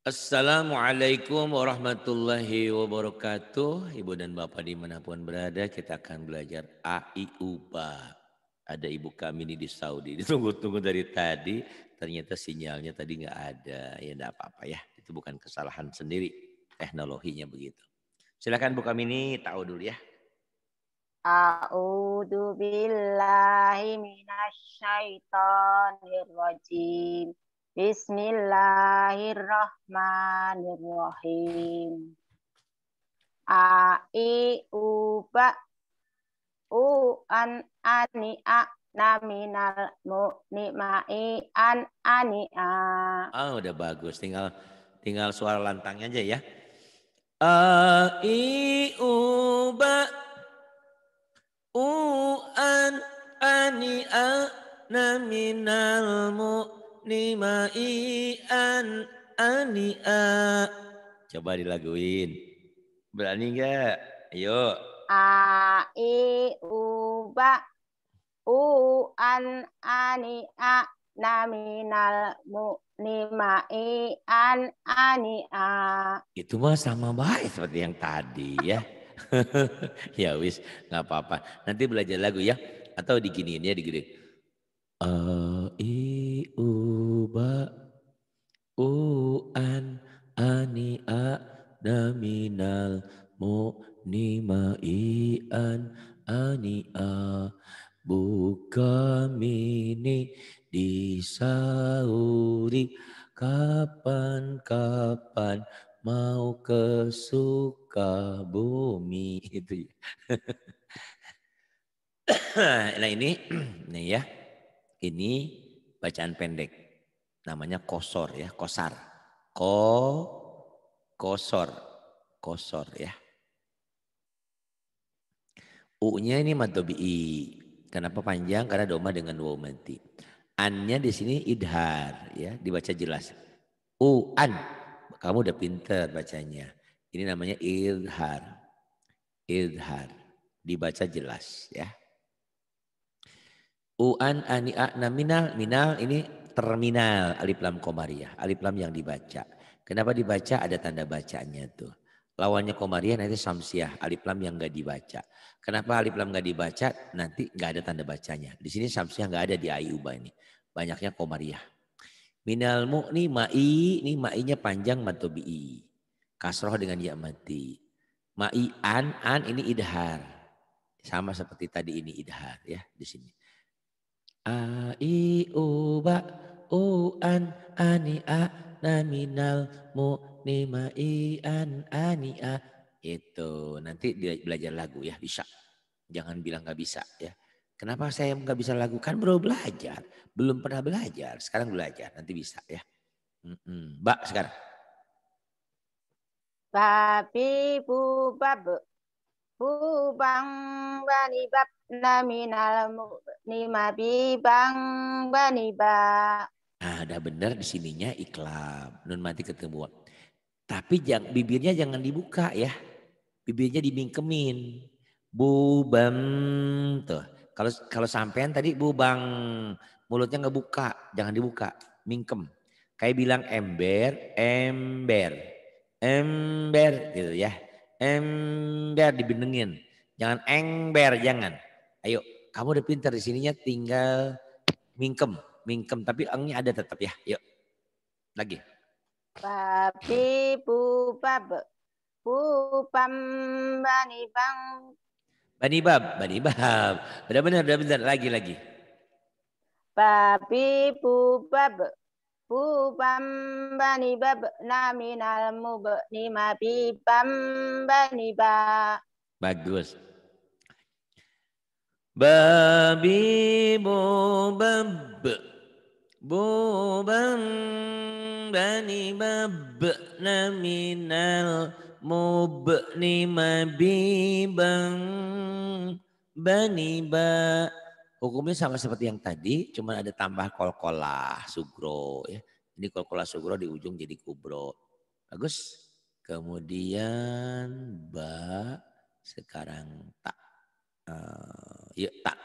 Assalamualaikum warahmatullahi wabarakatuh. Ibu dan Bapak di dimanapun berada, kita akan belajar AIUBA. Ada ibu kami ini di Saudi. Ditunggu-tunggu dari tadi, ternyata sinyalnya tadi nggak ada. Ya enggak apa-apa ya, itu bukan kesalahan sendiri. Teknologinya begitu. Silakan buka mini, ini tahu dulu ya. A'udzu billahi minasyaitonir rajim. Bismillahirrahmanirrahim. A i u ba u an ani a naminal mu ni ma i an ani a. Ah udah bagus, tinggal tinggal suara lantangnya aja ya. A i u ba u an ani a naminal mu nimai an ania. Coba dilaguin. Berani enggak? Ayo. A i u ba u an ania naminal mu nimai an ania. Itu mah sama baik seperti yang tadi ya. ya wis nggak apa-apa. Nanti belajar lagu ya atau diginiinnya digini. Uh, eh, Ba u an ani a da minal i an ani a buka mini sauri kapan-kapan mau ke bumi itu ya. nah ini, nih ya, ini bacaan pendek namanya kosor ya, kosar. Ko kosor, kosor ya. U-nya ini matobi i Kenapa panjang? Karena doma dengan wau mati. An-nya di sini idhar ya, dibaca jelas. U an. Kamu udah pinter bacanya. Ini namanya idhar. Idhar. Dibaca jelas ya. U an ani minal minal ini terminal alif lam komariah, alif lam yang dibaca. Kenapa dibaca? Ada tanda bacanya tuh. Lawannya komariah nanti samsiah, alif lam yang nggak dibaca. Kenapa alif lam nggak dibaca? Nanti nggak ada tanda bacanya. Di sini samsiah nggak ada di ayuba ini. Banyaknya komariah. Minal mu'ni ma'i, ini ma'inya panjang matobi'i. Kasroh dengan ya mati. Ma'i an, an ini idhar. Sama seperti tadi ini idhar ya di sini. A, Ba, u an ani a naminal mu nima i an ani a itu nanti belajar lagu ya bisa jangan bilang nggak bisa ya kenapa saya nggak bisa lagu kan baru belajar belum pernah belajar sekarang belajar nanti bisa ya mbak sekarang babi bubab bubang bani bab naminal mu nima bang bani ba ada benar di sininya iklam. Nun mati ketemu. Tapi jang, bibirnya jangan dibuka ya. Bibirnya dimingkemin. Bu bam tuh. Kalau kalau sampean tadi bu bang mulutnya nggak buka, jangan dibuka, mingkem. Kayak bilang ember, ember, ember gitu ya. Ember dibenengin. Jangan ember, jangan. Ayo, kamu udah pintar di sininya tinggal mingkem mingkem tapi engnya ada tetap ya. Yuk. Lagi. Babi Bu pam bani bang. Bani bab, bani bab. Benar benar, benar benar lagi lagi. Babi Bu pam bani bab naminal ma bi pam bani ba. Bagus. Babi bab. Buban bani babna minal mubni mabiban bani ba. Hukumnya sama seperti yang tadi, cuma ada tambah kolkolah sugro. Ya. Ini kolkolah sugro di ujung jadi kubro. Bagus. Kemudian ba sekarang tak. Uh, eh, yuk tak.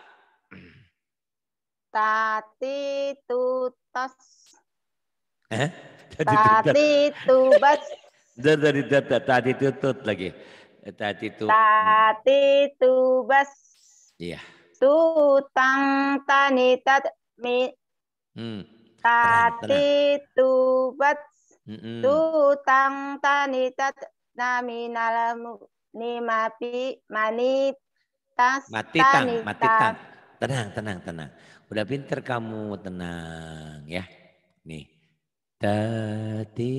Tati tutas. Eh? Tati tubas. Dari dari tati tutut lagi. Tati tu. Tati tubas. Iya. Tutang tat mi. Hmm. Tati tubas, Tutang nami nalamu, ni Mati manitas. Matitang, matitang. Tenang, tenang, tenang. Udah pinter kamu, tenang ya. Nih. Tati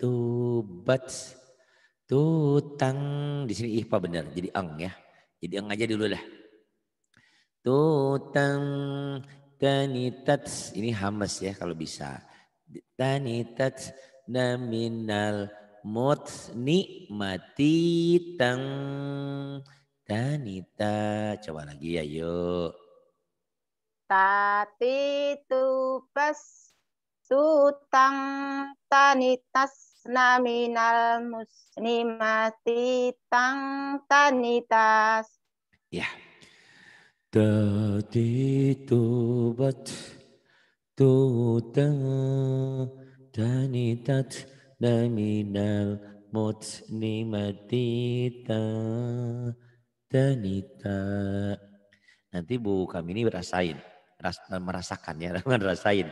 tubat tutang. Di sini ihfa benar, jadi ang ya. Jadi ang aja dulu lah. Tutang tanitat. Ini hamas ya kalau bisa. Tanitat naminal mutni mati tang tanita. Coba lagi ya yuk. Tati tubas tutang tanitas naminal muslimati tang tanitas. Ya. Tati tubat tutang tanitas naminal muslimati tang tanita. Nanti Bu Kamini berasain ras, eh, merasakan ya, dengan rasain.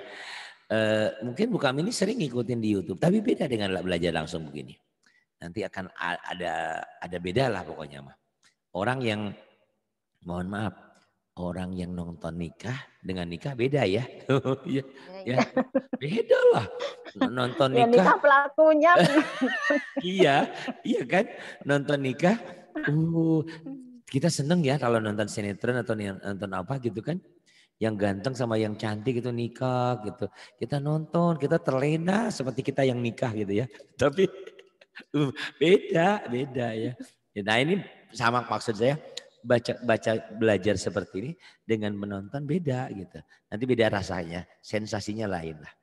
E, mungkin Bukam ini sering ngikutin di YouTube, tapi beda dengan belajar langsung begini. Nanti akan ada ada beda lah pokoknya mah. Orang yang mohon maaf, orang yang nonton nikah dengan nikah beda ya. ya, ya. Beda lah. Nonton nikah. Ya, nikah pelakunya. iya, iya kan? Nonton nikah. Uh, kita seneng ya kalau nonton sinetron atau nonton apa gitu kan yang ganteng sama yang cantik itu nikah gitu. Kita nonton, kita terlena seperti kita yang nikah gitu ya. Tapi uh, beda, beda ya. Nah ini sama maksud saya baca baca belajar seperti ini dengan menonton beda gitu. Nanti beda rasanya, sensasinya lain lah.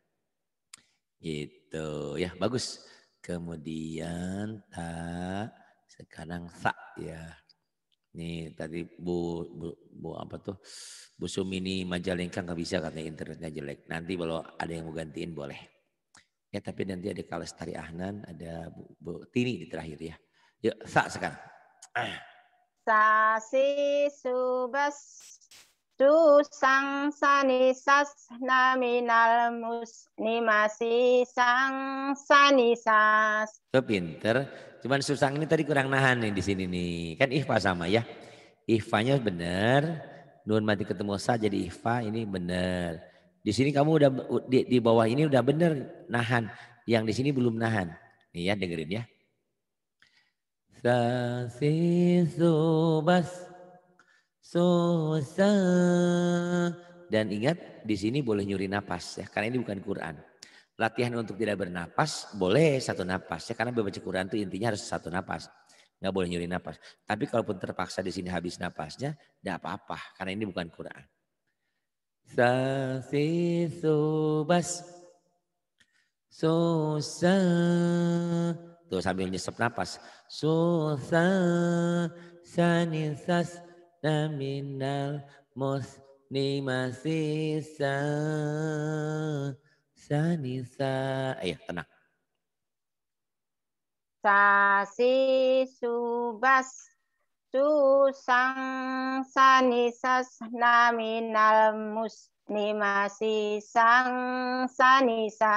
Gitu ya, bagus. Kemudian tak ah, sekarang tak ya. Nih tadi Bu Bu, Bu apa tuh Bu Sumini Majalengka nggak bisa karena internetnya jelek. Nanti kalau ada yang mau gantiin boleh. Ya tapi nanti ada kalau Tari Ahnan, ada Bu, Bu Tini di terakhir ya. Yuk, sa sekarang. Ah. Sasi subas tu sang sanisas sas naminal muslimasi sang sanisas. Kepinter. pinter. Cuman susah ini tadi kurang nahan nih di sini nih. Kan ihfa sama ya. Ihfanya benar. Nun mati ketemu sa jadi ihfa ini benar. Di sini kamu udah di, di bawah ini udah benar nahan. Yang di sini belum nahan. Nih ya dengerin ya. Sa si Dan ingat di sini boleh nyuri napas ya karena ini bukan Quran. Latihan untuk tidak bernapas boleh satu napas ya karena baca Quran itu intinya harus satu napas. Nggak boleh nyuri napas. Tapi kalaupun terpaksa di sini habis napasnya, tidak apa-apa karena ini bukan Quran. Sasi subas susah tuh sambil nyesep napas susah sanisas naminal masih sah nisa nisa ayo iya, tenang sasi subas susang sanisas naminal muslimasi sang sanisa.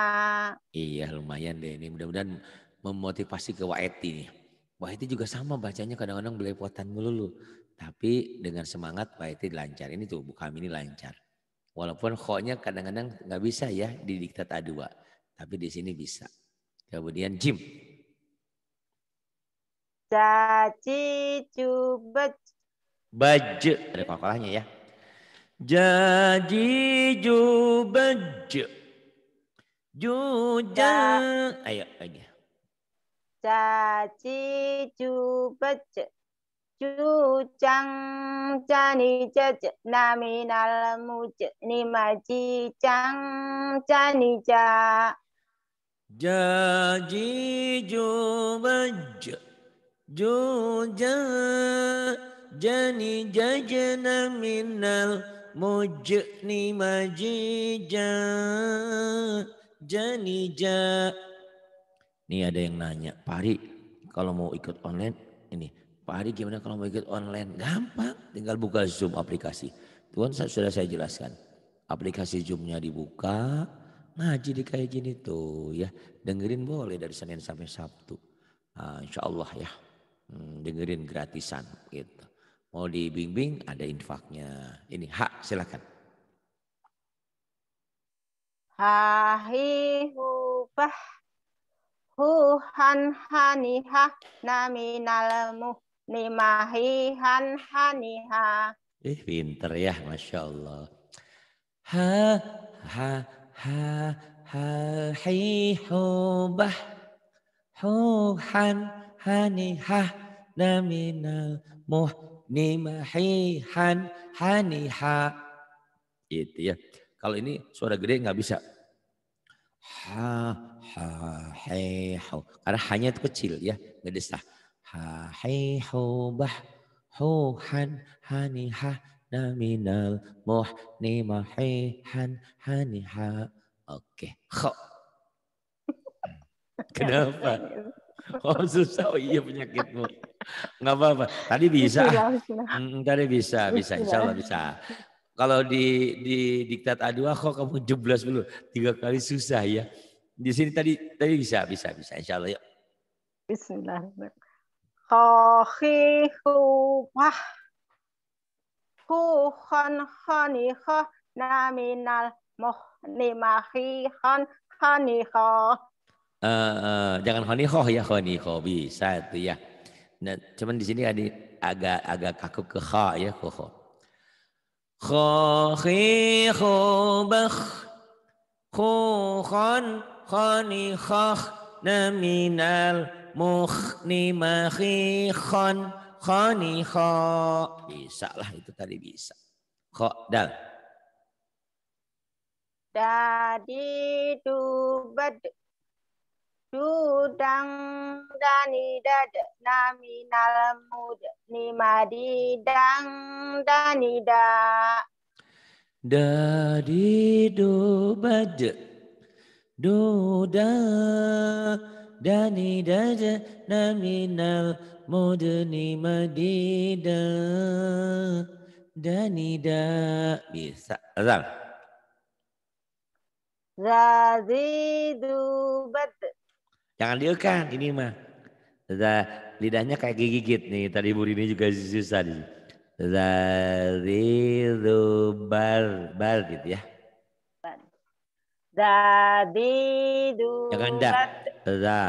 Iya lumayan deh ini mudah-mudahan memotivasi ke Waeti nih. Waeti juga sama bacanya kadang-kadang belepotan melulu. Tapi dengan semangat Waeti lancar. Ini tuh bukan ini lancar. Walaupun khonya kadang-kadang nggak bisa ya di diktat A2. Tapi di sini bisa. Kemudian jim. Caci jubaj. Baj. Ada kolkolahnya ya. Jaji jubaj. Juja. Ya. Ayo lagi. Jaji jubaj. Cucang cani caca naminal ni maji cang cani ca. Jaji jubaj ja jani jajana minal ni maji ja jani ja. Nih ada yang nanya, Pari kalau mau ikut online ini Pak Hari gimana kalau mau ikut online? Gampang, tinggal buka Zoom aplikasi. Tuhan sudah saya jelaskan. Aplikasi Zoom-nya dibuka, ngaji di kayak gini tuh ya. Dengerin boleh dari Senin sampai Sabtu. Nah, insya Allah ya, hmm, dengerin gratisan gitu. Mau dibimbing ada infaknya. Ini hak silakan. hubah huhan hanihah naminal muh han haniha. Ih, pinter ya, Masya Allah. Ha, ha, ha, ha, hi, hubah, han hanihah, naminal, muh, han haniha. Itu ya. Kalau ini suara gede nggak bisa. Ha, ha, hei ho. Karena hanya itu kecil ya, nggak desah. Ha hai ho bah ho han hani ha na minal moh ni ma hai han hani ha. Oke, kho kok. Kenapa? Oh susah, oh iya penyakitmu. Nggak apa-apa. Tadi bisa. Mm, mm, tadi bisa, bisa. Insyaallah bisa kalau di di diktat A2 kok kamu jeblas dulu tiga kali susah ya. Di sini tadi tadi bisa bisa bisa Insyaallah Allah yuk. Bismillahirrahmanirrahim tohihu wah hu hon honi ho naminal moh nimahi hon honi ho eh, eh, jangan honi ya honi ho bisa itu ya nah, cuman di sini ada agak agak kaku ke ha ya ho ho ho hi ho bah hu hon honi ho naminal mukhni khon khoni kho. Bisa lah itu tadi bisa. Kho dal. Dadi dubad dudang dani dad nami naminal mud madi dang dani da. Dadi dubad dudang داني naminal من المدن مديدا danida bisa azam zazidu bad jangan diukan ini mah Zah, lidahnya kayak gigit nih tadi Bu Rini juga susah nih zazidu bar bar gitu ya Dadi dubat. Jangan da. Da.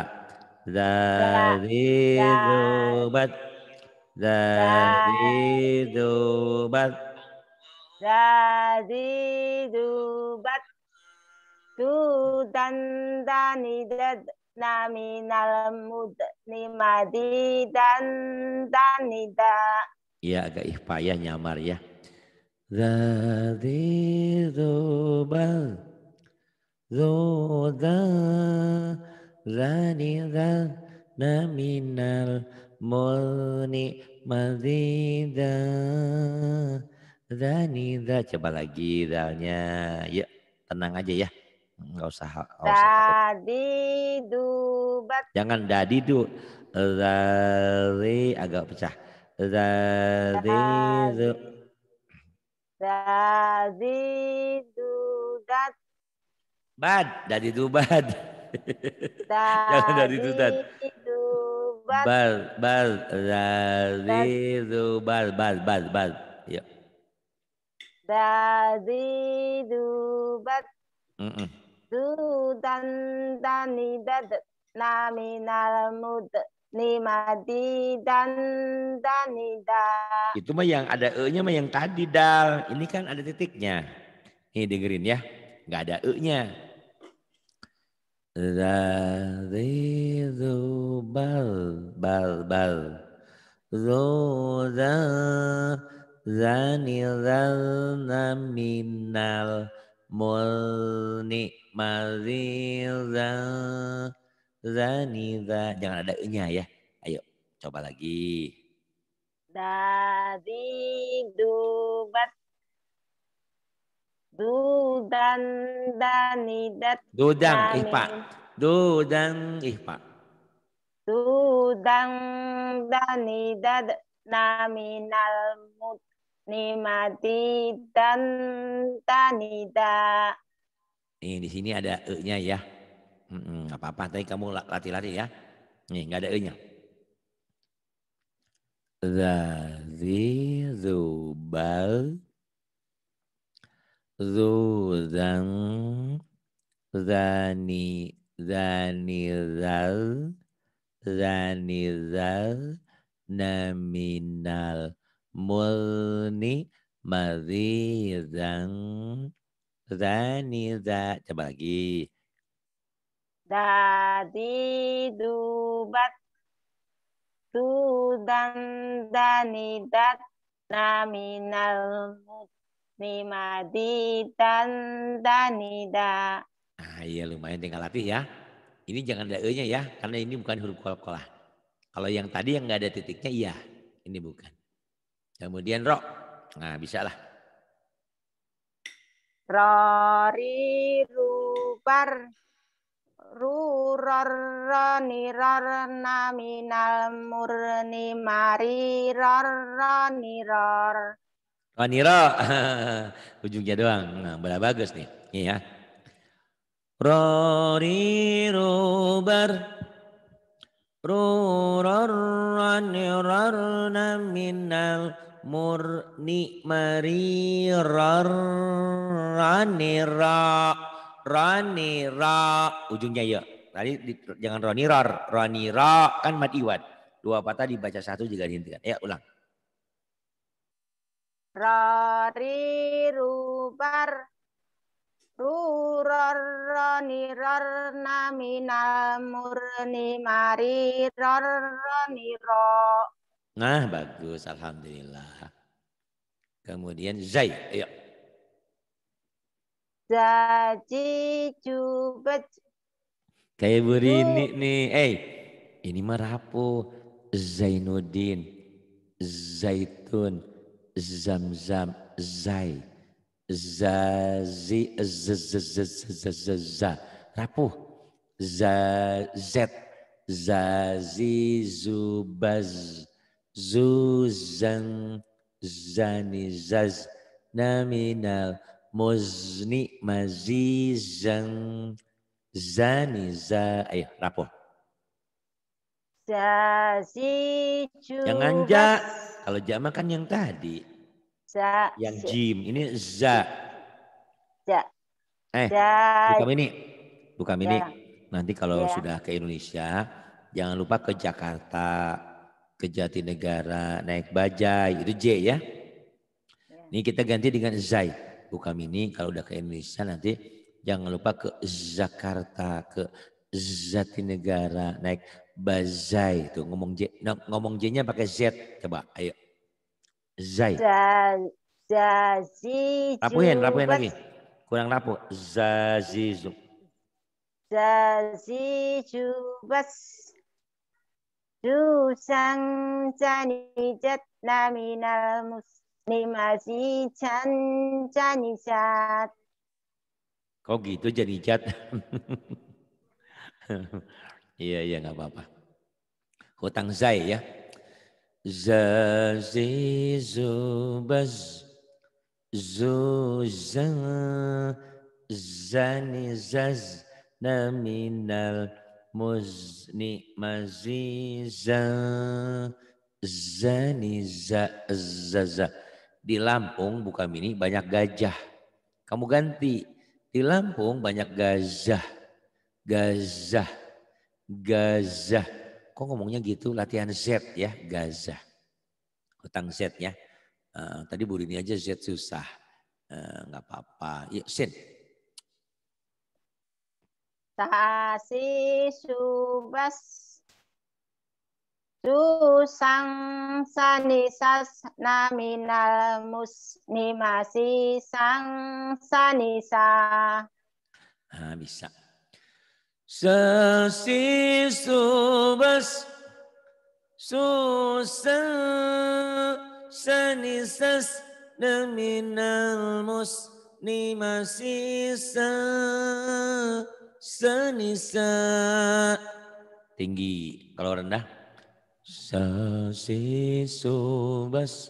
Dadi dubat. Dadi dubat. Dadi dubat. Tu dan dani dad naminal ni nimadi dan danida. Ya agak ihfayah nyamar ya. Dadi dubat. ذو ذا ذا من الملن مزيدا coba lagi dalnya ya tenang aja ya nggak usah dadi usah jangan jangan du zari agak pecah dari zari du dat Bad dari Dubad. Dari Jangan dari Dubad. Dubad. Bal, bal, dari Dubal, bal, bal, bal. Ya. Dari Dubad. Mm -mm. Dudan dani dad naminal mud nimadi dan danida. Itu mah yang ada e-nya mah yang tadi dal. Ini kan ada titiknya. Nih dengerin ya. Nggak ada e-nya. Laridu bal bal bal Zudal zanidal naminal mulni Zani zanida jangan ada nya ya ayo coba lagi dadi dubat Dudan dat. Dudang ihpa. Dudang ihpa. Dudang dani danidad naminal mut nimati dan tanida. Ini di sini ada e-nya ya. nggak apa-apa, tapi kamu lati lari ya. Nih, nggak ada e-nya. Zazi zubal zuzan zan zani zani zal zani zal naminal mulni mazizan zani zal coba lagi dadi dubat zani danidat naminal Lima di dan danida. Nah, iya lumayan tinggal latih ya. Ini jangan ada e-nya ya, karena ini bukan huruf kolak kolah Kalau yang tadi yang nggak ada titiknya, iya. Ini bukan. Kemudian rok, Nah, bisa lah. Rori rubar ruror niror naminal murni mari ror ror. Ranira oh, ujungnya doang. Nah, bola bagus nih. Iya ya. Rori robar Rurarran rarna minal murni mari Ranira ranira ujungnya ya tadi jangan roniror ranira kan mat iwat dua patah dibaca satu juga dihentikan ya ulang rari rubar ruror roni ror naminal murni mari ror roni ro nah bagus alhamdulillah kemudian zai ayo zaji jubet kayak bu Rini nih eh hey, ini merapu Zainuddin Zaitun zam zam zai zazi z rapuh z z zazi zubaz zuzan zani zaz naminal muzni mazizan zani za ayo rapuh Zazi Jangan ja. Kalau ja makan yang tadi. Za. Yang jim. Ini za. Za. Eh, za. mini. ini. mini. ini. Nanti kalau sudah ke Indonesia, jangan lupa ke Jakarta, ke Jatinegara, naik bajai. Itu J ya. ya. Ini kita ganti dengan Zai. Buka mini. kalau udah ke Indonesia nanti jangan lupa ke Jakarta, ke Jatinegara, naik Bazai tuh ngomong J. Nah, ngomong J-nya pakai Z. Coba ayo. Zai. Zazi. Rapuhin, rapuhin lagi. Kurang rapuh. Zazizu. Zazizu bas. sang cani jat naminal muslimasi can cani jat. Kok gitu jadi jat? Iya, iya nggak apa-apa. Hutang zai ya. Zazizubaz zuzan zanizaz naminal muzni maziza zaniza zaza. Di Lampung bukan mini banyak gajah. Kamu ganti. Di Lampung banyak gajah. Gajah. Gaza. Kok ngomongnya gitu? Latihan Z ya, Gaza. Hutang Z ya. Uh, tadi Bu Rini aja Z susah. Eh, nggak uh, apa-apa. Yuk, Sin. Tasi subas Susang sanisas naminal muslimasi sang sanisa. Ah, bisa. Sasi subas susan sanisas naminal muslimasisa sanisa tinggi kalau rendah sasi subas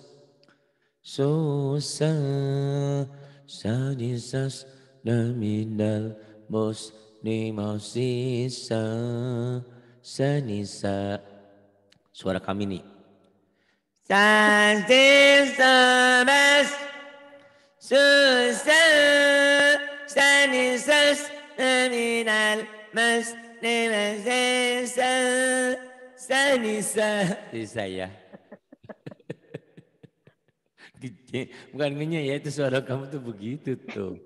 susan sanisas naminal muslimasisa limausisa sanisa. Suara kami nih. Sanisa mas susa sanisa minal mas limausisa sanisa. Bisa ya. Bukan ngenyek ya itu suara kamu tuh begitu tuh.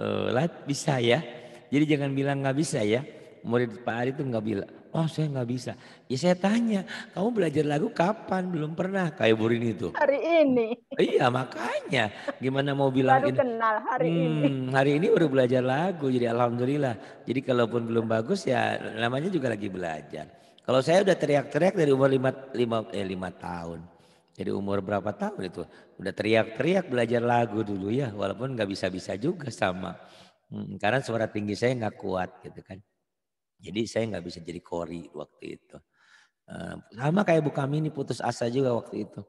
Uh, lat bisa ya. Jadi jangan bilang nggak bisa ya. Murid Pak Ari itu nggak bilang, oh saya nggak bisa. Ya saya tanya, kamu belajar lagu kapan? Belum pernah kayak Burin itu. Hari ini. Iya makanya. Gimana mau bilang Baru kenal hari hmm, ini. Hari ini baru belajar lagu, jadi Alhamdulillah. Jadi kalaupun belum bagus ya namanya juga lagi belajar. Kalau saya udah teriak-teriak dari umur lima, lima, eh, lima tahun. Jadi umur berapa tahun itu? Udah teriak-teriak belajar lagu dulu ya. Walaupun nggak bisa-bisa juga sama. Hmm, karena suara nah. tinggi saya nggak kuat gitu kan. Jadi saya nggak bisa jadi kori waktu itu. Uh, sama kayak Bu Kami ini putus asa juga waktu itu.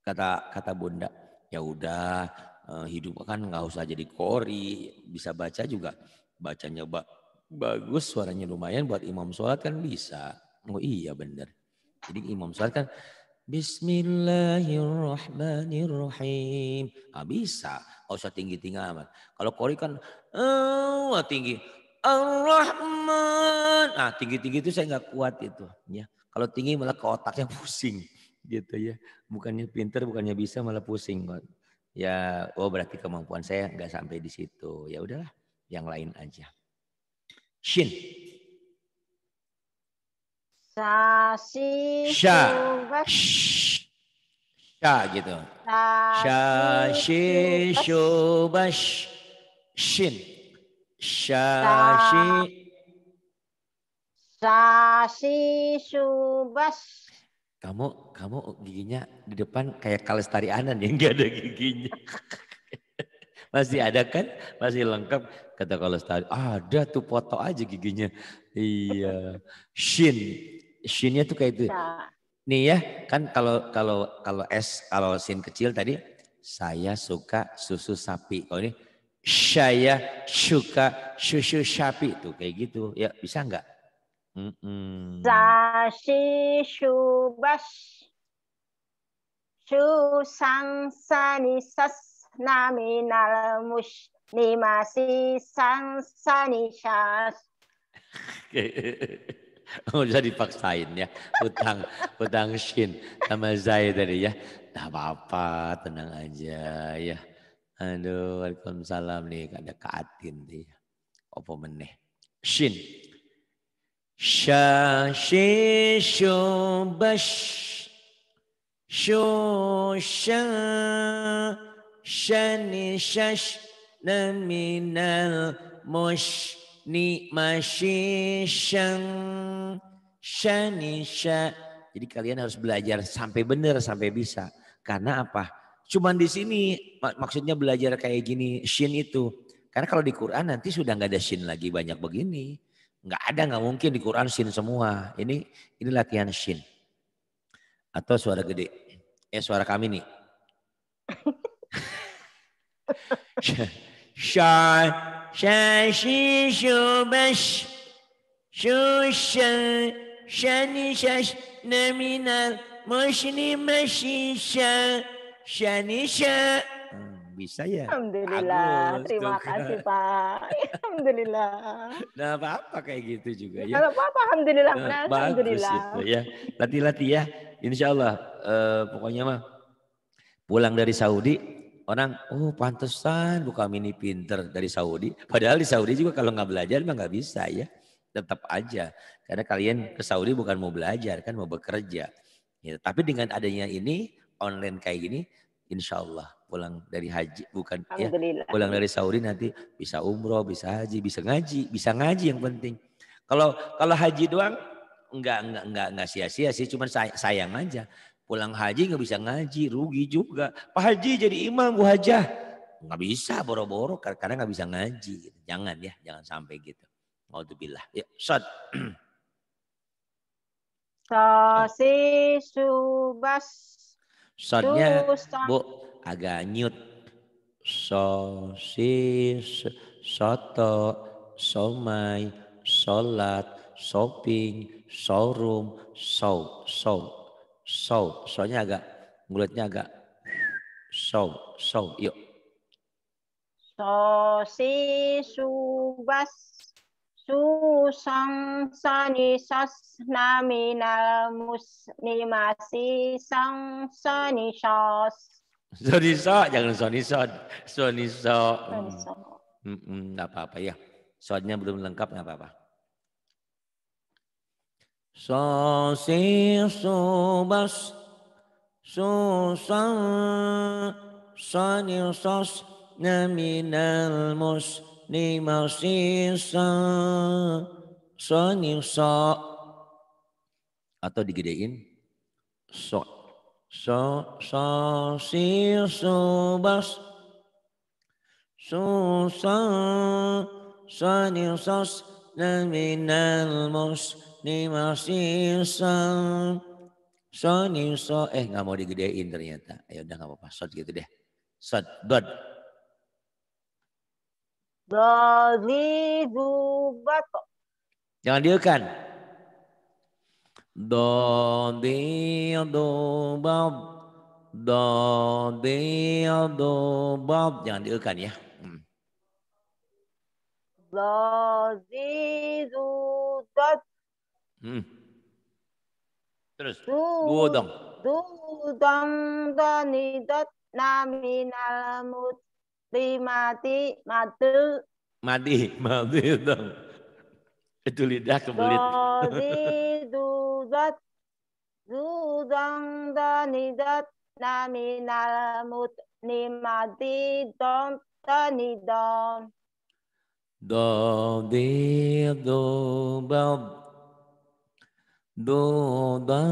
Kata kata Bunda, ya udah eh, hidup kan nggak usah jadi kori, bisa baca juga. Bacanya ba bagus, suaranya lumayan buat imam sholat kan bisa. Oh iya bener. Jadi imam sholat kan Bismillahirrahmanirrahim. Ah, bisa, nggak usah tinggi-tinggi amat. Kalau kori kan Allah oh, wah tinggi. Ar-Rahman. Nah, tinggi-tinggi itu saya nggak kuat itu. Ya. Kalau tinggi malah ke otaknya pusing gitu ya. Bukannya pinter, bukannya bisa malah pusing Ya, oh berarti kemampuan saya nggak sampai di situ. Ya udahlah, yang lain aja. Shin. Sasi. Sha. Sha gitu. Sasi. Sha. Shin. Shashi. Shashi subas. Kamu kamu giginya di depan kayak anan yang gak ada giginya. Masih ada kan? Masih lengkap kata kalestari. Ada tuh foto aja giginya. Iya. Shin. Shinnya tuh kayak itu. Nih ya, kan kalau kalau kalau S kalau sin kecil tadi saya suka susu sapi. Kalau ini saya suka susu sapi tuh kayak gitu ya bisa nggak? Sasi subas susang sanisas naminal mush nimasi sanisas. Nggak usah oh, dipaksain ya. Utang, utang shin sama Zai tadi ya. Nah, apa-apa, tenang aja ya. Aduh, Waalaikumsalam nih kada kaatin nih. Apa meneh? Shin. Sha shi shu bash shu sha shani shash naminal mush ni shang shani sha. Jadi kalian harus belajar sampai benar sampai bisa. Karena apa? Cuman di sini mak maksudnya belajar kayak gini shin itu. Karena kalau di Quran nanti sudah nggak ada shin lagi banyak begini. Nggak ada nggak mungkin di Quran shin semua. Ini ini latihan shin. Atau suara gede. Eh suara kami nih. Sha sha shi shu bash shu sha shani shash naminal mushni mashisha Shanisha. Hmm, bisa ya. Alhamdulillah. Agus, Terima tuh. kasih Pak. Alhamdulillah. Nah apa-apa kayak gitu juga ya. Kalau apa-apa Alhamdulillah. Nah, benar, Alhamdulillah. Itu, ya. Latih-latih ya. Insya Allah. Eh, pokoknya mah pulang dari Saudi orang oh pantesan buka mini pinter dari Saudi padahal di Saudi juga kalau nggak belajar mah nggak bisa ya tetap aja karena kalian ke Saudi bukan mau belajar kan mau bekerja ya, tapi dengan adanya ini online kayak gini Insya Allah pulang dari haji bukan ya pulang dari Saudi nanti bisa umroh bisa haji bisa ngaji bisa ngaji yang penting kalau kalau haji doang nggak nggak nggak nggak sia-sia sih cuman sayang aja pulang haji nggak bisa ngaji rugi juga pak haji jadi imam bu hajah nggak bisa boro-boro karena nggak bisa ngaji jangan ya jangan sampai gitu mau tuh bilah ya shot sosis subas Sotnya bu agak nyut. Sosis, soto, somai, solat, shopping, showroom, show, show, show. Soalnya agak mulutnya agak show, show. Yuk. Sosis, subas, susang sos naminal muslimasi sang Sani sas, jangan sani sas. Sani sas. Tidak hmm. hmm, apa-apa ya. Soalnya belum lengkap, tidak apa-apa. So, si, so, bas, so, san, nami naminal muslimasi ni ma so ni atau digedein so so so si subas bas so so so ni sos na minal mus ni ma si sa so ni so eh nggak mau digedein ternyata ya udah nggak apa-apa so gitu deh so god Doli dubato. Jangan diukan. Dodi dubab. Dodi dubab. Jangan diukan ya. Hmm. Dodi Hmm. Terus. Duodong. Duodong danidat mati mati mati mati mati itu. Itu lidah kebelit. Dodi duzat zuzang danidat naminal mut nimadi dom tanidom. Dodi dubab duda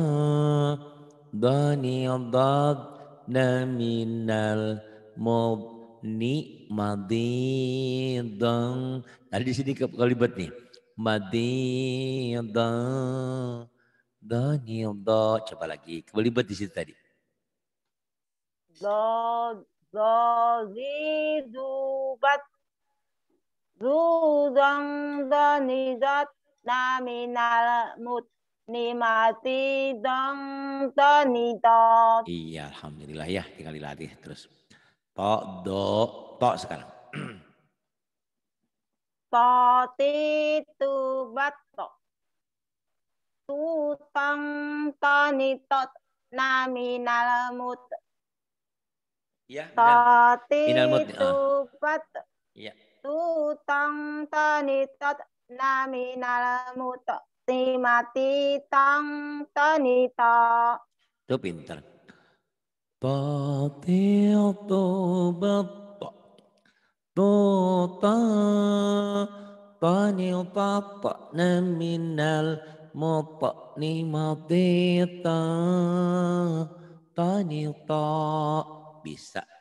danidad naminal mut ni Tadi di sini kalibat nih. Madidang. Daniel do. Coba lagi. kalibat di situ tadi. Do do da, Zudang danidat naminal mut mati dong tonito. Iya, alhamdulillah ya, tinggal dilatih terus. To, do, to sekarang. tu bat to. Tutang to na minal mut. Ya, bat to Ya. Tutang to na minal mut. Timati tang ni to. Itu pinter. Tota, bisa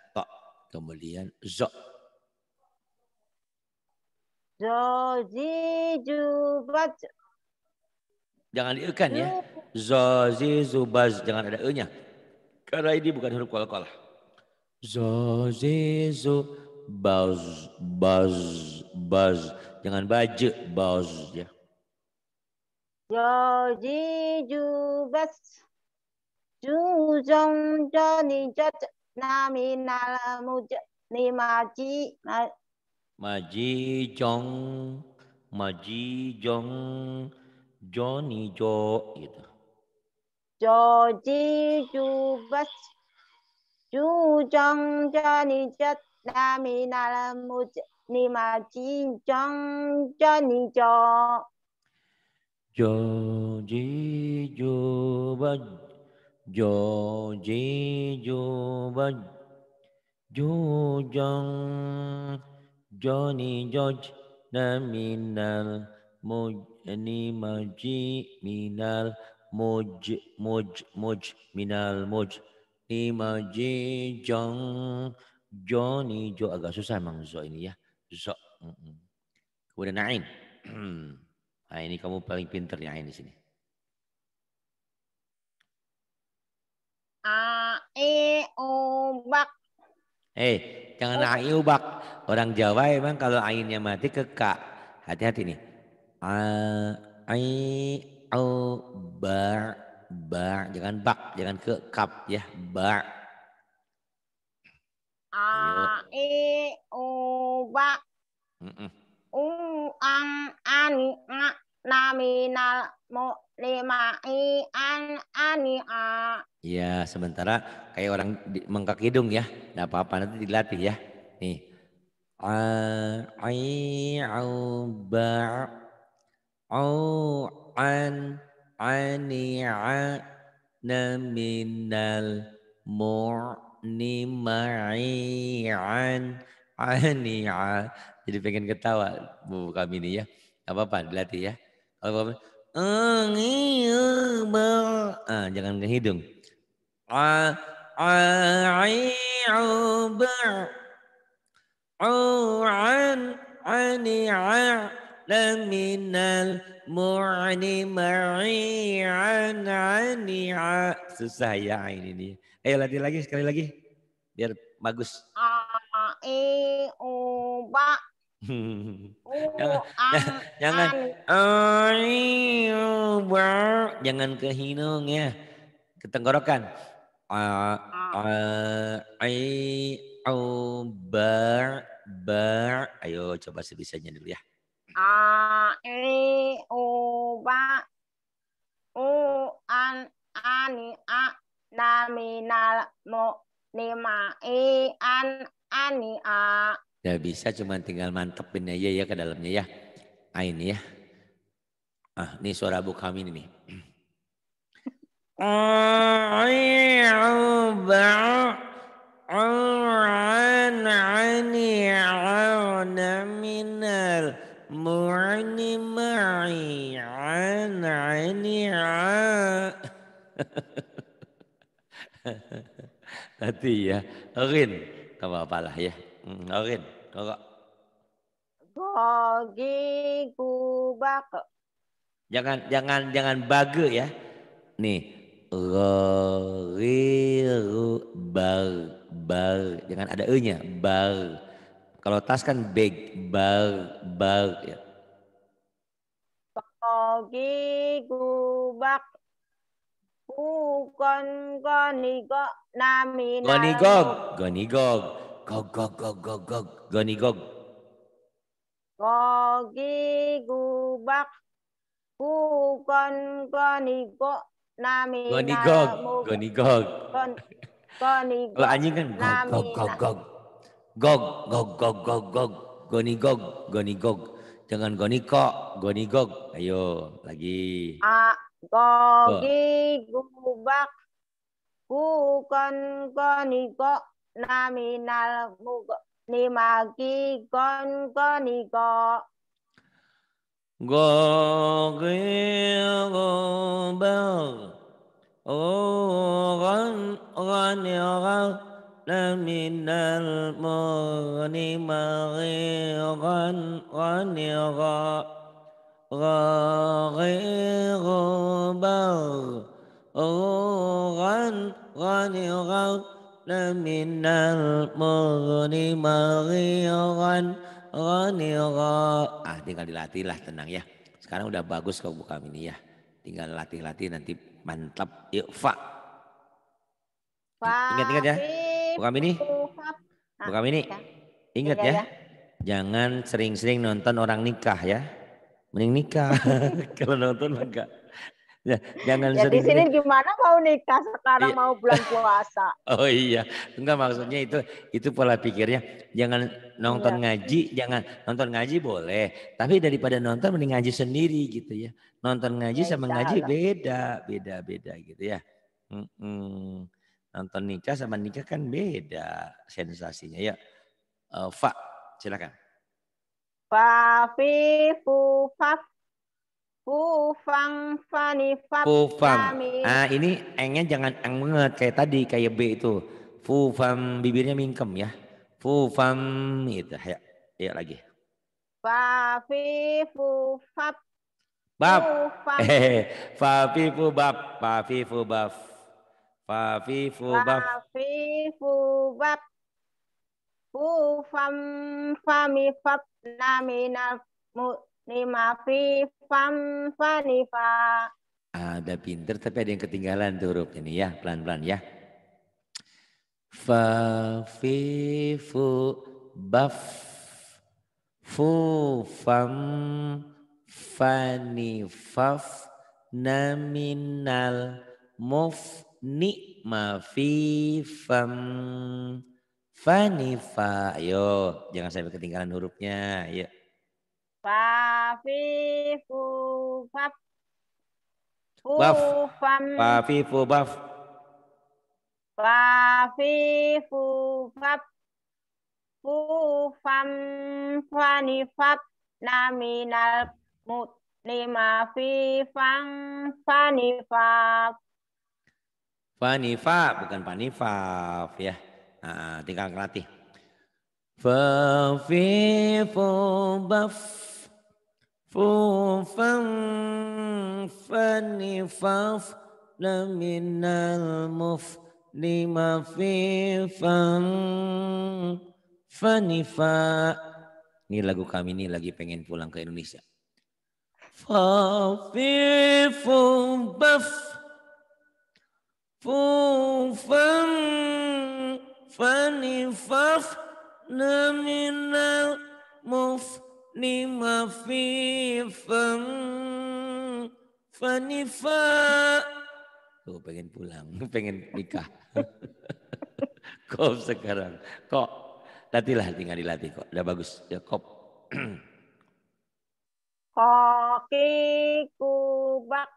tok kemudian zo Zozi Jubaz. Jangan diukan ya. Zozi Zubaz. Jangan ada E-nya. Karena ini bukan huruf kol-kol. Zo, zi, zo, baz, baz, baz. Jangan baje, baz ya. Zo, zi, ju, baz. Ju, zong, jo, ni, na, la, mu, muj, ni, maji. Ma... Maji, jong, maji, jong, joni, jo, gitu. cho chi chu bát chu trong cho ni chất đa mi na la mu ni ma chi trong cho ni cho cho chi chu bát cho chi chu bát chu trong cho ni cho đa mi na mu ni ma chi mi na Moj, moj, moj, minal muj imaji jong joni jo agak susah emang zo ini ya zo kemudian nain nah ini kamu paling pinter ya ini sini a e O bak eh jangan a e O bak orang Jawa emang kalau ainnya mati ke kak. hati-hati nih a e al bar bar jangan bak jangan ke kap ya bar a e o ba u an ani na naminal mu lima i an ani a ya sementara kayak orang mengkak hidung ya enggak apa-apa nanti dilatih ya nih a i au ba au an ani'a minal ani ani'a jadi pengen ketawa bu kami ini ya apa apa dilatih ya kalau ah, jangan ke hidung a an ani'a لمن المعن عن عنيع susah ya ini ini ayo latih lagi sekali lagi biar bagus ai uba jangan ai uba jangan ke hidung ya ke tenggorokan ai uba bar ayo coba sebisanya dulu ya a E, u ba u an ani a Na, naminal Ni, lima E, an ani a ya bisa cuma tinggal mantepin aja ya ke dalamnya ya A ah, Ini ya ah ini suara bu kami ini Ba, an ani Na, Mu'ani ma'i an Nanti ya, rin. Kau apa lah ya. Mm, rin, kok. Gogi gubak. Jangan jangan jangan bagu ya. Nih, ro ri ru bar bar jangan ada e-nya, bar. Kalau tas kan bag, bag, bag ya. Pagi gubak bukan gonigog nami Gonigog, gonigog, gog gog gog gog gog gonigog. Gogi gubak bukan gonigog nami Gonigog, gonigog. Gon, gonigog. Kalau anjing kan gog gog gog gog. Gog, gog, gog, gog, gog. Goni Gog Goni Gog Jangan Goni Goni Gog Ayo, lagi. A, gogi, gubak. Goni Kok Naminal, gugog. Nimagi, gon, gonigog. Gogil, gubak. Oh, gon, gonigog. من المغن مغيظا غنغا غيغ بغ غن غنغا من المغن مغيظا غنغا ah tinggal dilatih lah tenang ya sekarang udah bagus kok buka ini ya tinggal latih-latih nanti mantap yuk fa Ingat-ingat ya. Bu Kamini. Bu Kamini. Nah, Ingat ya, ya, ya. ya. Jangan sering-sering nonton orang nikah ya. Mending nikah. Kalau nonton maka Ya, jangan ya, sering. Di sini gimana mau nikah sekarang iya. mau bulan puasa. oh iya, enggak maksudnya itu itu pola pikirnya. Jangan nonton iya. ngaji, jangan nonton ngaji boleh, tapi daripada nonton mending ngaji sendiri gitu ya. Nonton ngaji ya, sama ngaji beda, beda beda gitu ya. Hmm. hmm. Nonton nikah sama nikah kan beda sensasinya ya. Uh, Fa, silakan. Fa fi fu fa fa fani fang Ah ini engnya jangan eng banget kayak tadi kayak B itu. Fufam bibirnya mingkem ya. Fufam itu, Ya, ya lagi. fu fa Bab. fa fi fu bab, Fafi fubab. Fafi fubab. Fufam fami fab namina mu'nima fi fam fanifa. Ada pinter tapi ada yang ketinggalan tuh huruf ini ya, pelan-pelan ya. Fafi fi fu baf fu fam fani faf naminal muf Nikma fi fam fanifa. Yo, jangan sampai ketinggalan hurufnya. Yo. Iya. Fa fi fu fap. Fu baf. fam. Fa fi fu baf. Fa fi fu fap. Fu fam fanifat naminal mut lima fi fang fanifat Fanifa bukan panifaf ya. Nah, tinggal ngelatih. Fafifobaf fufan fanifaf laminal muf lima fifan fanifa. Ini lagu kami ini lagi pengen pulang ke Indonesia. Fafifobaf صفوفا فنفخنا من المفن fani فنفاق Tuh pengen pulang, pengen nikah. kop sekarang. Kok. Latihlah tinggal dilatih kok. Udah bagus. Ya kop. Koki kubak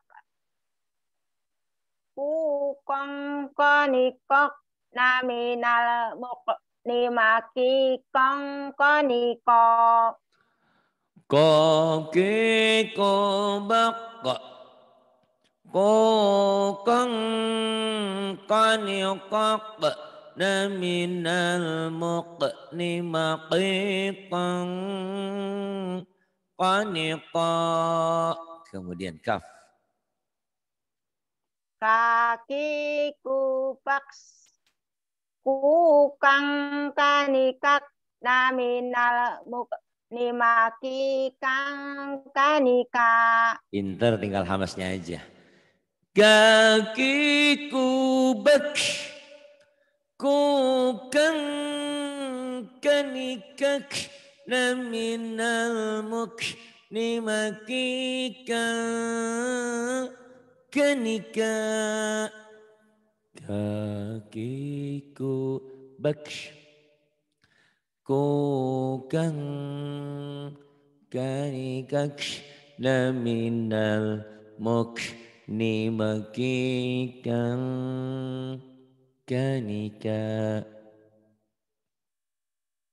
cu con co ni con na mi na là một ni ma ki con co ni co co ki co bắc cô con con yêu con bậc na mi một ni ma ki con con ni co kemudian kaf kaki kupaks kukang kanikak naminal muk nimaki kang kanika. Inter tinggal hamasnya aja. Kaki kubek kukang kanikak naminal muk nimaki kang kanika kakiku baksh kukang kanikaksh naminal moksh ni kang kanika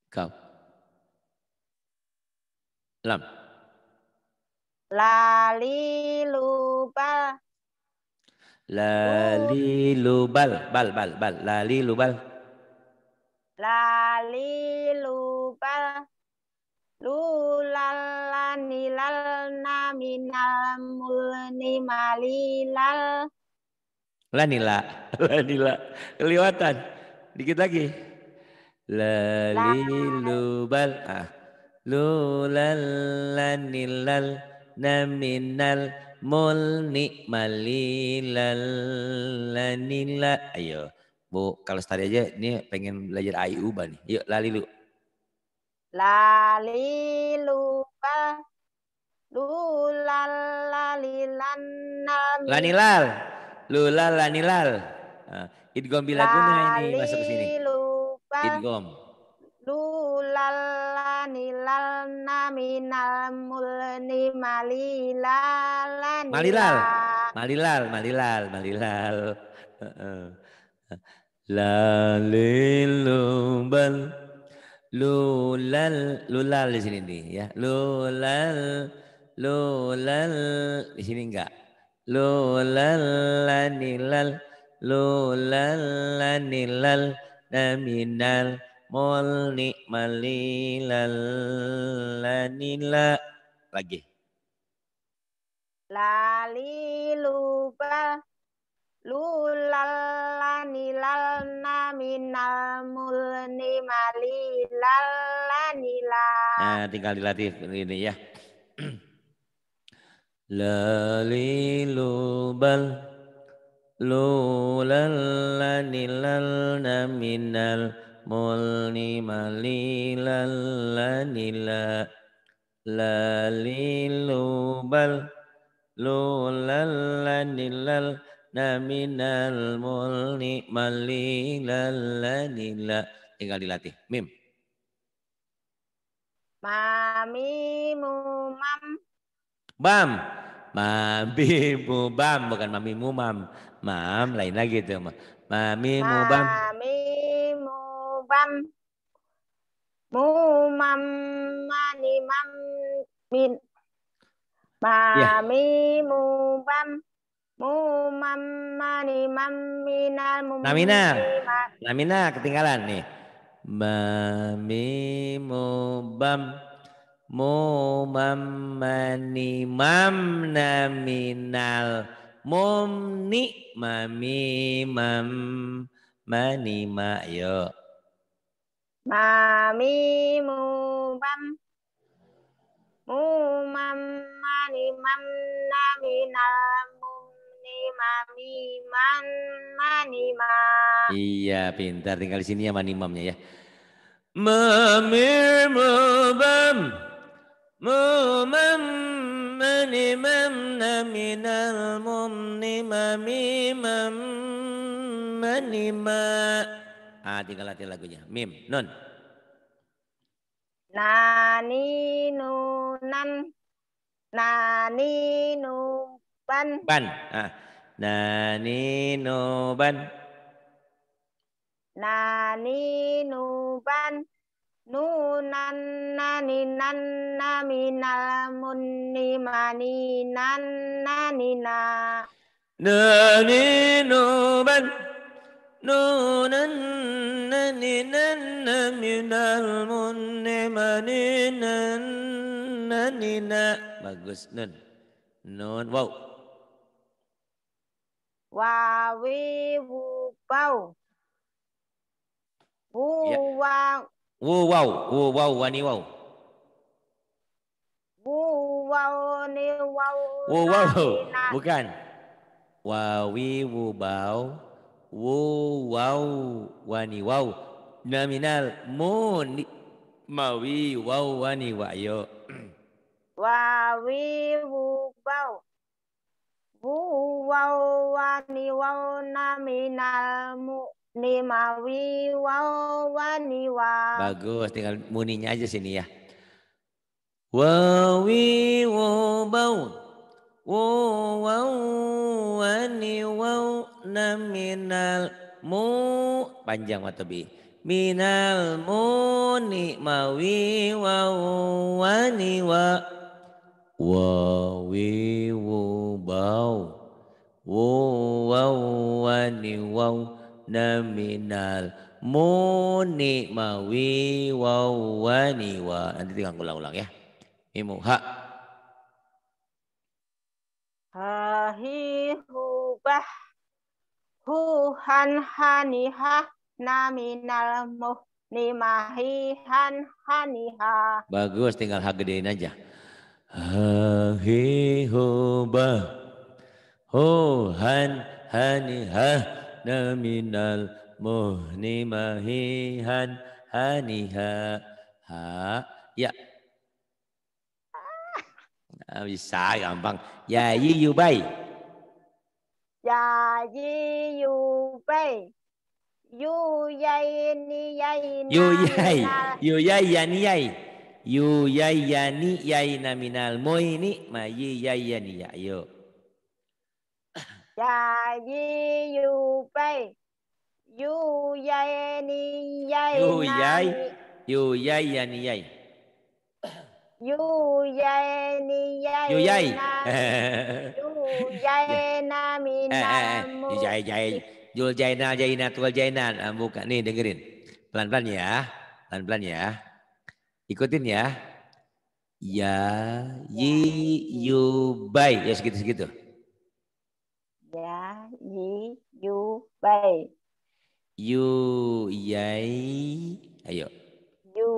kau lam lali lupa Lali lubal, bal, bal, bal. Lali lubal. Lali lubal. nilal naminal mulni malilal. Lanila, lanila. kelihatan. Dikit lagi. Lali lubal. Ah. nilal naminal mul nikmalilalanila. Ayo. Bu, kalau tadi aja ini pengen belajar aiuba nih. Yuk, lalilu. Lalilu ba lulal lalilan lanilal lulal lanilal. Nah, idgom bila guna ini masuk ke sini. Idgom nilalna minal mulni malilalan malilal malilal malilal malilal lalilubal lulal lulal di sini nih ya lulal lulal di sini enggak lulal lanilal lulal lanilal naminal mulni malilalanila lagi lalilu bal lulalanilal naminal mulni lalani nah tinggal dilatih ini ya lalilu bal lulalanilal naminal mulni malilal lanila lalilu bal lulal lanilal naminal mulni malilal lanila tinggal dilatih mim mami mumam bam mami bam bukan mami mumam mam lain lagi itu mami bam mami bam mu mam mani mam min ba ya. mi mu bam mu mam mani mam minal mu Namina Namina ketinggalan nih mami mu bam mu mam mani mam naminal mumni mami mam mani ma yo Mami mumam mumam manimam naminal mumni mami man manimam. Iya, pintar. Tinggal di sini ya manimamnya ya. Mami mumam, mumam manimam naminal mumni mamimam manimam. Ah, tinggal latih lagunya. Mim, nun. Nani nunan nani nuban. Ban. Ah. Nani nuban. Nani nuban. Nunan nani nan nami munni mani nan nani na. Nani nuban bagus nun nun wow wawi wu pau wu ya. wow wu wow wu wow wani wow wu wow ni wow wu wow bukan wawi wu bau wu wau wani wau nominal mu ni mawi wau wani wa yo. wawi wu wau wu wau wani wau nominal mu ni mawi wau wani wau bagus tinggal muninya aja sini ya wawi wu bau wani waw naminal minal mu panjang watabi minal muni mawi waw wani wa wawi wubau wawani wani waw naminal mu muni mawi wawani wani wa nanti tinggal ulang-ulang ya imu ha hahi hubah huhan haniha naminal muh nimahi han haniha bagus tinggal ha gedein aja hahi hubah huhan haniha naminal muh nimahi han haniha ha ya bisa gampang. Yayi Yubai. Yayi Yubai. Yuyaini yi Yu bai. yani yai. Yu ni yani na minal ma yi yai ya. Yo. Yayi Yai. Yu Yai. Yuyai. Yuyai yani yai. Yuyai ni yai. Yuyai. Yuyai na eh, eh, eh. minamu. Yuyai yai. na jaina jaina tual jaina. Ah, buka nih dengerin. Pelan-pelan ya. Pelan-pelan ya. Ikutin ya. Ya, ya yi bai. Ya segitu-segitu. Ya yi bai. Yu yai. Ayo. Yu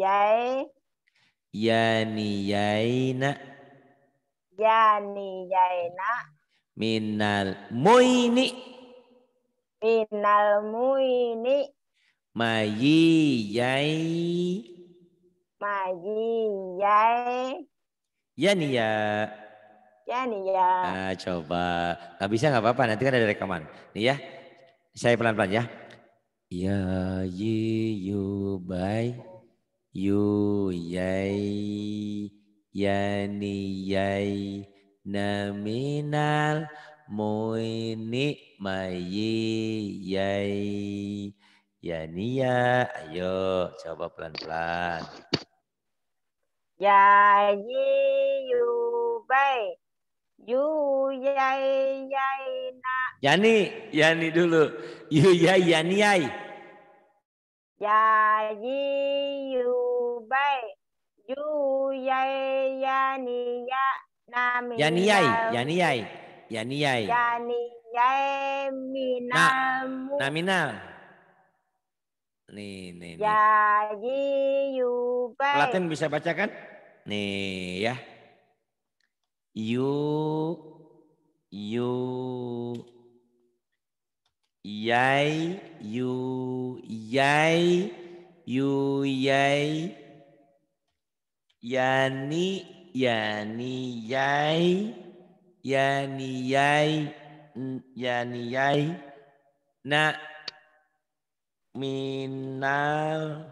yai yani yaina yani yaina minal muini minal muini yai, yai mayi mayi yani ya yani ya nah, coba nggak bisa nggak apa-apa nanti kan ada rekaman nih ya saya pelan-pelan ya ya yi yu bye yu yai yani yai naminal ni mayi yai yani ya ayo coba pelan-pelan yu yubai yu yai yai na yani yani dulu yu yai yani yai yai yu bay Ju yai yani ya nami. Yani yai, yani yai. Yani yai. Yani yai Na, namina. Nih, nih, ji yu bay Latin bisa bacakan? Nih ya. Yu yu yai yu yai yu yai Yani yani yai yani yai yani yai na minal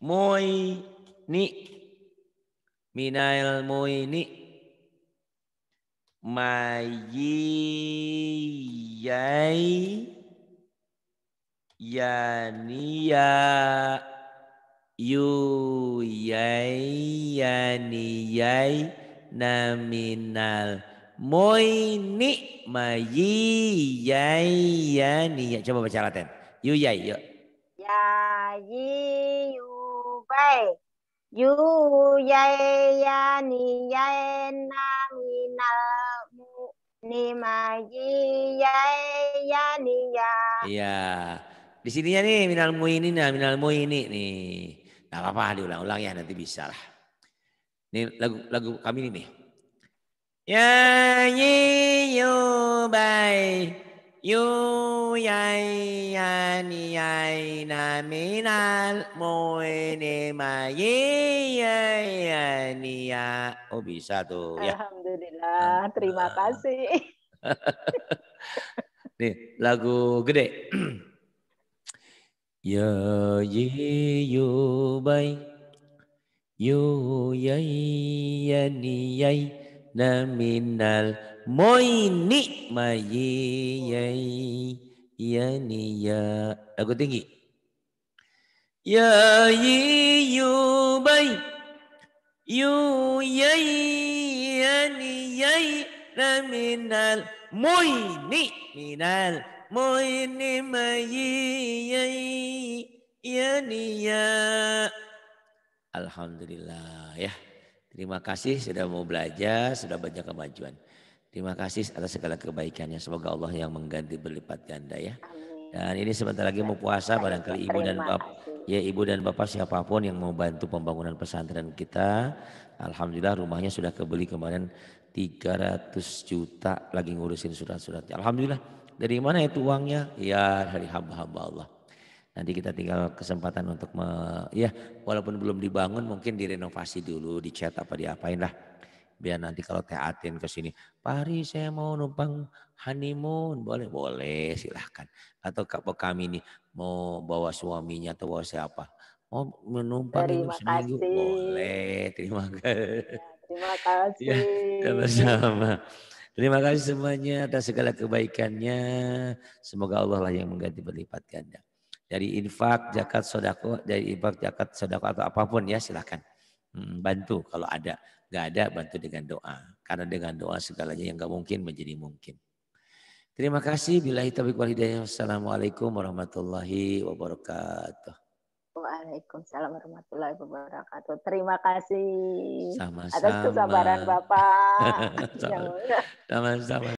moi ni minal moi ni mayi yai yani yai yu yai yani yai naminal moini mayi yai yani ya Coba baca Latin. Yu yai yuk. Yayi yubai. Yu yai yani yai naminal mu nimayi yai yani ya. Iya. Di sininya nih minal ini nah minal ini nih. Nah, apa-apa diulang-ulang ya nanti bisa lah. Ini lagu lagu kami ini nih. Ya yi yu bai yu ya ni ya na minal mu'ini ma yi ya ni ya. Oh bisa tuh ya. Alhamdulillah, ah. terima kasih. nih lagu gede. Ya Ji Yu bay Yu yai yani yai na minal Ma Ji yai yani ya aku tinggi ya Ji Yu bay Yu yai yani yai na minal Ni minal Ya, ya, ya. Alhamdulillah ya. Terima kasih sudah mau belajar, sudah banyak kemajuan. Terima kasih atas segala kebaikannya. Semoga Allah yang mengganti berlipat ganda ya. Dan ini sebentar lagi mau puasa barangkali ibu dan bapak ya ibu dan bapak siapapun yang mau bantu pembangunan pesantren kita. Alhamdulillah rumahnya sudah kebeli kemarin 300 juta lagi ngurusin surat-suratnya. Alhamdulillah dari mana itu uangnya? Ya dari hamba-hamba Allah. Nanti kita tinggal kesempatan untuk me, ya walaupun belum dibangun mungkin direnovasi dulu, dicat apa diapain lah. Biar nanti kalau Teh Atin ke sini, Pari saya mau numpang honeymoon, boleh boleh silahkan. Atau kapok kami ini mau bawa suaminya atau bawa siapa, mau menumpang terima seminggu kasih. boleh. Terima iya, ya, kasih. Ya, terima kasih. Ya, sama-sama. Terima kasih semuanya atas segala kebaikannya. Semoga Allah lah yang mengganti berlipat ganda. Dari infak, zakat, sodako, dari infak, zakat, sodako atau apapun ya silahkan. Hmm, bantu kalau ada. Gak ada bantu dengan doa. Karena dengan doa segalanya yang gak mungkin menjadi mungkin. Terima kasih. Bila taufiq wal hidayah. Wassalamualaikum warahmatullahi wabarakatuh. Waalaikumsalam warahmatullahi wabarakatuh. Terima kasih Sama-sama. atas kesabaran Bapak. Sama-sama.